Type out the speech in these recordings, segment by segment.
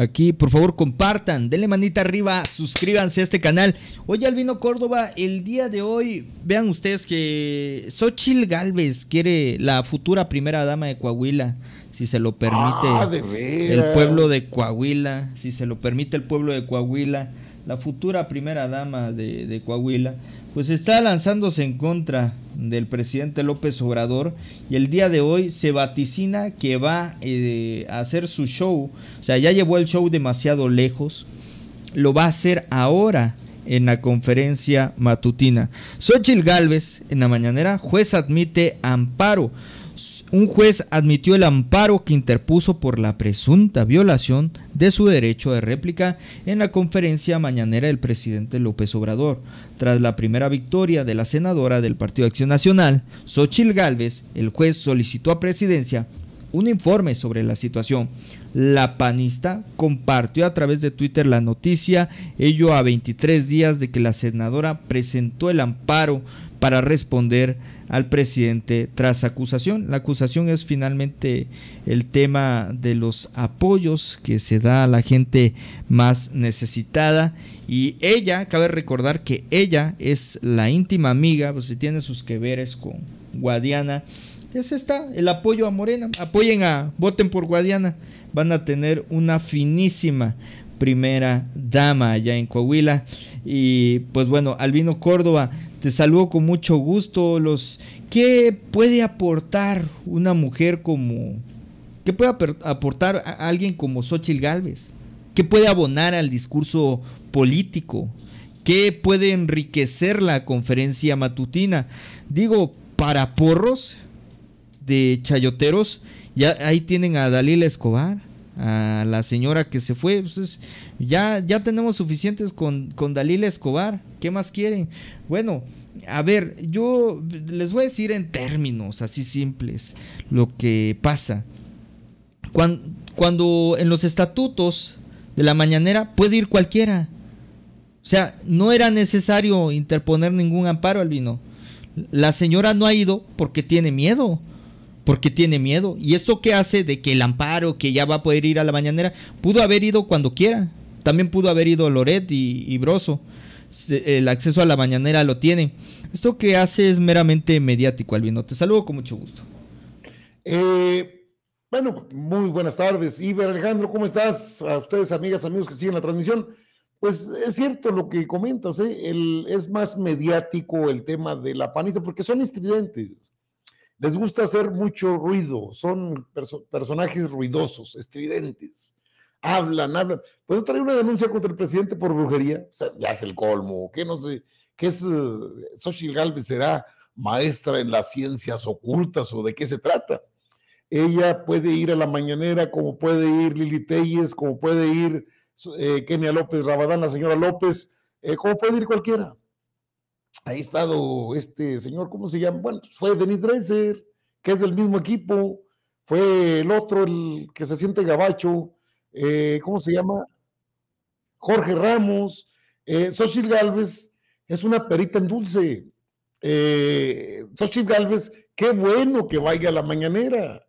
Aquí, por favor, compartan, denle manita arriba, suscríbanse a este canal. Oye, Albino Córdoba, el día de hoy, vean ustedes que Xochil Galvez quiere la futura primera dama de Coahuila, si se lo permite ah, el pueblo de Coahuila, si se lo permite el pueblo de Coahuila, la futura primera dama de, de Coahuila pues está lanzándose en contra del presidente López Obrador y el día de hoy se vaticina que va eh, a hacer su show, o sea, ya llevó el show demasiado lejos, lo va a hacer ahora en la conferencia matutina. Xochil Gálvez, en la mañanera, juez admite amparo un juez admitió el amparo que interpuso por la presunta violación de su derecho de réplica en la conferencia mañanera del presidente López Obrador. Tras la primera victoria de la senadora del Partido Acción Nacional, Xochil Gálvez, el juez solicitó a presidencia un informe sobre la situación. La panista compartió a través de Twitter la noticia, ello a 23 días de que la senadora presentó el amparo para responder al presidente tras acusación. La acusación es finalmente el tema de los apoyos que se da a la gente más necesitada y ella, cabe recordar que ella es la íntima amiga, pues si tiene sus que veres con Guadiana. Es está el apoyo a Morena. Apoyen a, voten por Guadiana. Van a tener una finísima primera dama allá en Coahuila. Y pues bueno, Albino Córdoba te saludo con mucho gusto. Los ¿Qué puede aportar una mujer como... ¿Qué puede aportar a alguien como Xochitl Galvez? ¿Qué puede abonar al discurso político? ¿Qué puede enriquecer la conferencia matutina? Digo, para porros de chayoteros, ya ahí tienen a Dalila Escobar, a la señora que se fue. Pues, ya, ya tenemos suficientes con, Dalila Escobar. ¿Qué más quieren? Bueno, a ver, yo les voy a decir en términos así simples lo que pasa. Cuando, en los estatutos de la mañanera puede ir cualquiera. O sea, no era necesario interponer ningún amparo, al vino La señora no ha ido porque tiene miedo porque tiene miedo. ¿Y esto qué hace de que el amparo, que ya va a poder ir a la mañanera, pudo haber ido cuando quiera? También pudo haber ido Loret y, Broso. El acceso a la mañanera lo tiene. Esto que hace es meramente mediático, Albino. Te saludo con mucho gusto. Eh, bueno, muy buenas tardes. Iber Alejandro, ¿cómo estás? A ustedes, amigas, amigos que siguen la transmisión. Pues es cierto lo que comentas, ¿eh? el, es más mediático el tema de la paniza, porque son estridentes. Les gusta hacer mucho ruido, son personajes ruidosos, estridentes. Hablan, hablan. ¿Puedo traer una denuncia contra el presidente por brujería? O sea, ya es el colmo. ¿Qué no sé? ¿Qué es eh, Xochitl Galvez? ¿Será maestra en las ciencias ocultas o de qué se trata? Ella puede ir a la mañanera, como puede ir Lili Telles, como puede ir eh, Kenia López Rabadán, la señora López, eh, como puede ir cualquiera ahí estado este señor, ¿cómo se llama? Bueno, pues, fue Denis Dreiser, que es del mismo equipo, fue el otro, el que se siente gabacho, eh, ¿cómo se llama? Jorge Ramos, eh, Xochitl Galvez es una perita en dulce. Eh, Xochitl Galvez, qué bueno que vaya a la mañanera.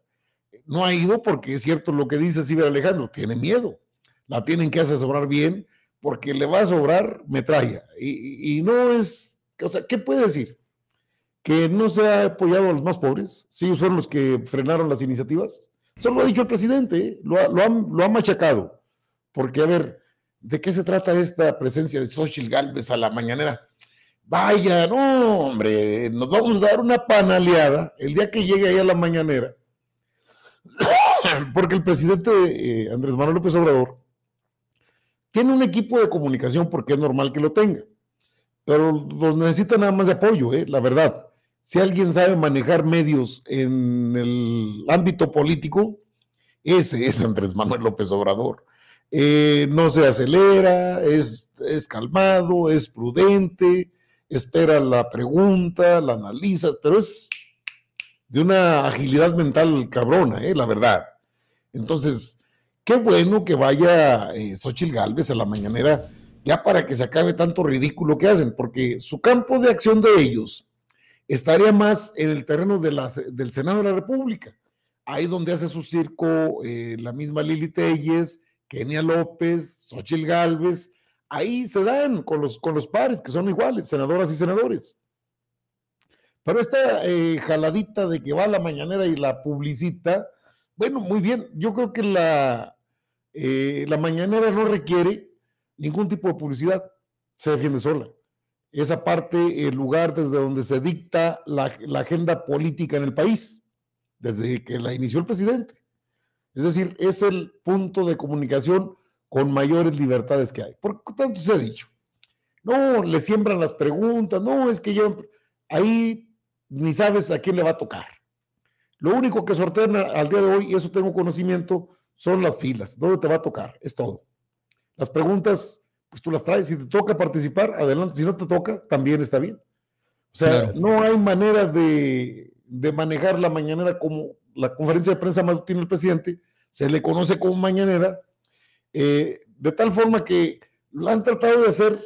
No ha ido porque es cierto lo que dice Ciber Alejandro, tiene miedo. La tienen que asesorar bien porque le va a sobrar metralla. y no es o sea, ¿qué puede decir? ¿Que no se ha apoyado a los más pobres? Sí, ellos fueron los que frenaron las iniciativas? Eso lo ha dicho el presidente, ¿eh? lo, ha, machacado. Porque, a ver, ¿de qué se trata esta presencia de Xochitl Galvez a la mañanera? Vaya, no, hombre, nos vamos a dar una panaleada el día que llegue ahí a la mañanera. Porque el presidente eh, Andrés Manuel López Obrador tiene un equipo de comunicación porque es normal que lo tenga pero los pues, necesita nada más de apoyo, ¿eh? la verdad. Si alguien sabe manejar medios en el ámbito político, ese es Andrés Manuel López Obrador. Eh, no se acelera, es, es calmado, es prudente, espera la pregunta, la analiza, pero es de una agilidad mental cabrona, eh, la verdad. Entonces, qué bueno que vaya eh, Xochitl Galvez a la mañanera ya para que se acabe tanto ridículo que hacen, porque su campo de acción de ellos estaría más en el terreno de del Senado de la República, ahí donde hace su circo eh, la misma Lili Telles, Kenia López, Xochil Gálvez, ahí se dan con los, con los pares que son iguales, senadoras y senadores. Pero esta eh, jaladita de que va la mañanera y la publicita, bueno, muy bien, yo creo que la, eh, la mañanera no requiere ningún tipo de publicidad, se defiende sola. Esa parte, el lugar desde donde se dicta la, agenda política en el país, desde que la inició el presidente. Es decir, es el punto de comunicación con mayores libertades que hay. Por tanto, se ha dicho, no, le siembran las preguntas, no, es que yo, ahí ni sabes a quién le va a tocar. Lo único que sortean al día de hoy, y eso tengo conocimiento, son las filas, dónde te va a tocar, es todo. Las preguntas, pues tú las traes. Si te toca participar, adelante. Si no te toca, también está bien. O sea, no hay manera de, manejar la mañanera como la conferencia de prensa tiene el presidente, se le conoce como mañanera, eh, de tal forma que lo han tratado de hacer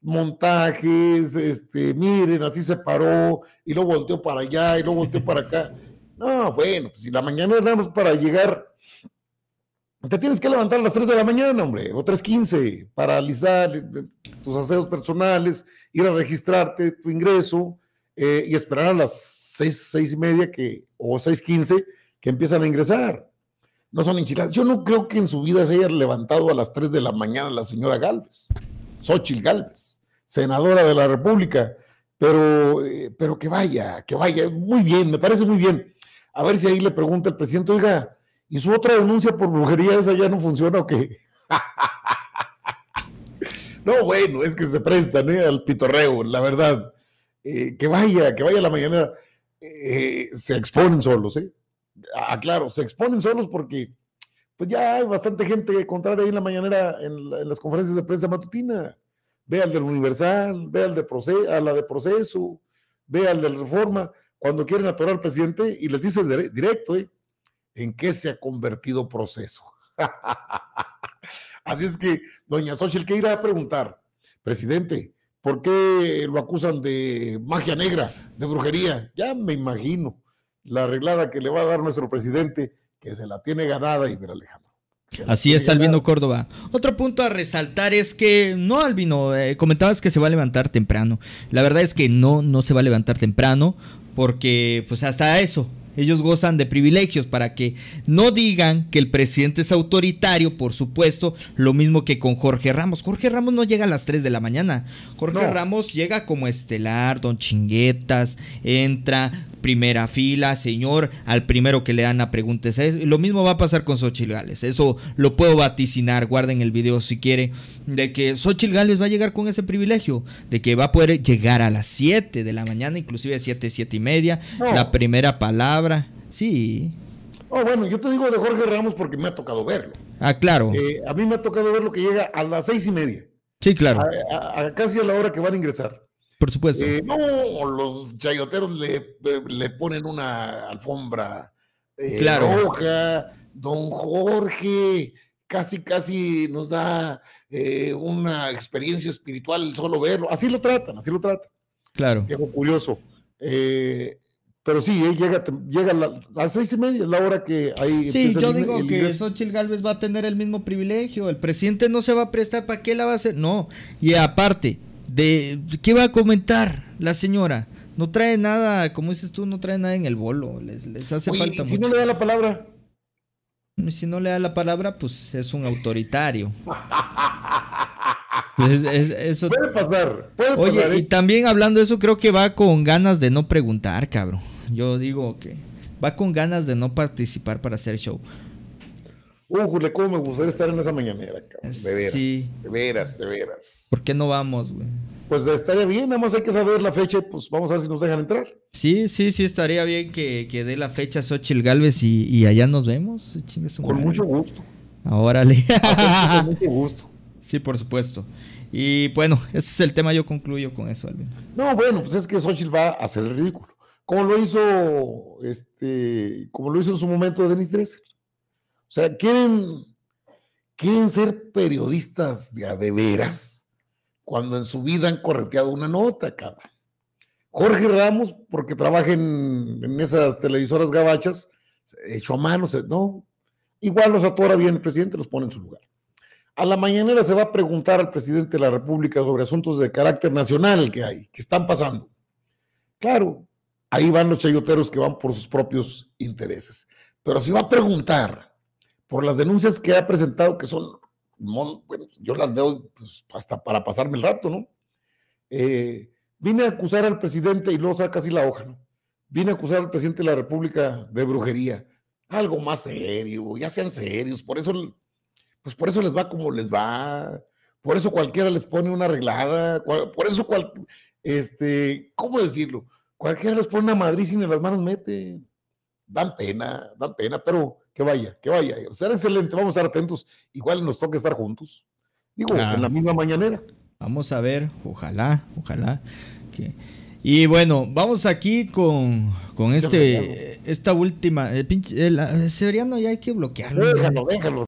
montajes, este, miren, así se paró, y luego volteó para allá, y luego volteó para acá. No, bueno, pues si la mañana era para llegar te tienes que levantar a las 3 de la mañana, hombre, o 3.15, para alisar eh, tus aseos personales, ir a registrarte tu ingreso eh, y esperar a las 6, 6 y media que, o 6.15 que empiezan a ingresar. No son enchiladas. Yo no creo que en su vida se haya levantado a las 3 de la mañana la señora Galvez, Xochitl Galvez, senadora de la República, pero, eh, pero que vaya, que vaya, muy bien, me parece muy bien. A ver si ahí le pregunta el presidente, oiga, ¿Y su otra denuncia por brujería esa ya no funciona o qué? no, bueno, es que se prestan ¿eh? al pitorreo, la verdad. Eh, que vaya, que vaya a la mañana. Eh, se exponen solos, ¿eh? Aclaro, se exponen solos porque pues ya hay bastante gente que contraria ahí en la mañanera en, las conferencias de prensa matutina. Ve al del Universal, ve al de proceso, a la de proceso, ve al de Reforma, cuando quieren atorar al presidente y les dicen directo, ¿eh? en qué se ha convertido proceso. Así es que, doña Xochitl, ¿qué irá a preguntar? Presidente, ¿por qué lo acusan de magia negra, de brujería? Ya me imagino la arreglada que le va a dar nuestro presidente, que se la tiene ganada y verá Alejandro. Así es, Albino Córdoba. Otro punto a resaltar es que, no, Albino, eh, comentabas que se va a levantar temprano. La verdad es que no, no se va a levantar temprano, porque pues hasta eso, ellos gozan de privilegios para que no digan que el presidente es autoritario, por supuesto, lo mismo que con Jorge Ramos. Jorge Ramos no llega a las 3 de la mañana. Jorge Ramos llega como estelar, don chinguetas, entra, primera fila, señor, al primero que le dan la pregunta es Lo mismo va a pasar con Xochitl Gales, eso lo puedo vaticinar, guarden el video si quieren, de que Xochitl Gales va a llegar con ese privilegio, de que va a poder llegar a las 7 de la mañana, inclusive 7, 7 y media, la primera palabra, sí. Oh, bueno, yo te digo de Jorge Ramos porque me ha tocado verlo. Ah, claro. Eh, a mí me ha tocado verlo que llega a las seis y media. Sí, claro. a casi a la hora que van a ingresar. Por supuesto. Eh, no, los chayoteros le, ponen una alfombra eh, roja. Don Jorge casi, casi nos da eh, una experiencia espiritual solo verlo. Así lo tratan, así lo tratan. Claro. curioso. pero sí, llega, llega a las seis y media, es la hora que hay. Sí, yo digo que Xochitl va a tener el mismo privilegio. El presidente no se va a prestar, ¿para qué la va a hacer? No. Y aparte, de qué va a comentar la señora. No trae nada, como dices tú, no trae nada en el bolo. Les, hace falta mucho. Si no le da la palabra. Mm, si no le da la palabra, pues es un autoritario. Pues puede pasar, puede Oye, pasar, y ¿eh? también hablando de eso, creo que va con ganas de no preguntar, cabrón. Yo digo que va con ganas de no participar para hacer show le cómo me gustaría estar en esa mañanera, cabrón. De veras. De veras, de veras. ¿Por qué no vamos, güey? Pues estaría bien, nada más hay que saber la fecha, pues vamos a ver si nos dejan entrar. Sí, sí, sí, estaría bien que, dé la fecha Xochil Galvez y, allá nos vemos. Ah, ah, con mucho gusto. Órale. Con mucho gusto. Sí, por supuesto. Y bueno, ese es el tema, yo concluyo con eso, Alvin. No, bueno, pues es que Xochitl va a hacer ridículo. Como lo hizo, este, como lo hizo en su momento Denis Dresser. O sea, quieren, quieren ser periodistas de, de veras cuando en su vida han correteado una nota, cabrón. Jorge Ramos, porque trabaja en, en esas televisoras gabachas, hecho a mano, no, igual los atora bien el presidente, los pone en su lugar. A la mañanera se va a preguntar al presidente de la República sobre asuntos de carácter nacional que hay, que están pasando. Claro, ahí van los chayoteros que van por sus propios intereses. Pero si va a preguntar por las denuncias que ha presentado, que son, bueno, yo las veo pues, hasta para pasarme el rato, ¿no? Eh, vine a acusar al presidente y luego saca así la hoja, ¿no? Vine a acusar al presidente de la República de brujería. Algo más serio, ya sean serios, por eso, pues por eso les va como les va, por eso cualquiera les pone una arreglada, por eso cual, este, ¿cómo decirlo? Cualquiera les pone una Madrid y en las manos mete. Dan pena, dan pena, pero que vaya, que vaya. Será excelente, vamos a estar atentos. Igual nos toca estar juntos. Digo, ah. en la misma mañanera. Vamos a ver, ojalá, ojalá. Y bueno, vamos aquí con, este, esta última. El pinche, el, eh, Severiano ya hay que bloquearlo. Déjalo, déjalo.